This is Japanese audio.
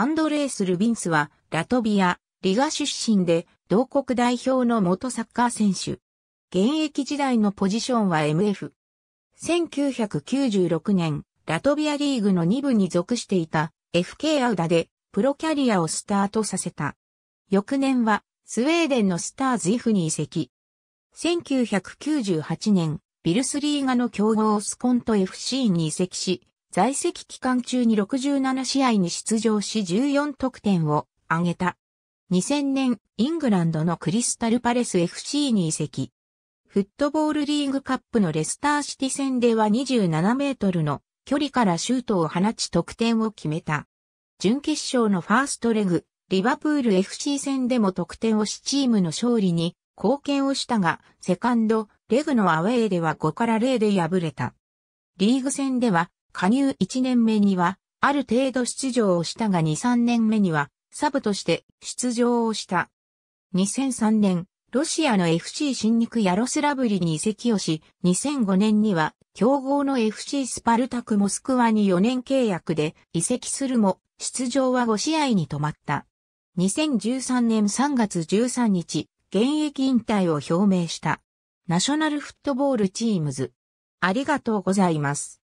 アンドレース・ルビンスは、ラトビア、リガ出身で、同国代表の元サッカー選手。現役時代のポジションは MF。1996年、ラトビアリーグの2部に属していた FK アウダでプロキャリアをスタートさせた。翌年はスウェーデンのスターズイフに移籍。1998年、ビルスリーガの強豪スコント FC に移籍し、在籍期間中に67試合に出場し14得点を挙げた。2000年、イングランドのクリスタルパレス FC に移籍。フットボールリーグカップのレスターシティ戦では27メートルの距離からシュートを放ち得点を決めた。準決勝のファーストレグ、リバプール FC 戦でも得点をしチームの勝利に貢献をしたが、セカンド、レグのアウェーでは5から0で敗れた。リーグ戦では加入1年目には、ある程度出場をしたが2、3年目には、サブとして出場をした。2003年、ロシアの FC 新肉ヤロスラブリに移籍をし、2005年には、強豪の FC スパルタクモスクワに4年契約で移籍するも、出場は5試合に止まった。2013年3月13日、現役引退を表明した。ナショナルフットボールチームズ。ありがとうございます。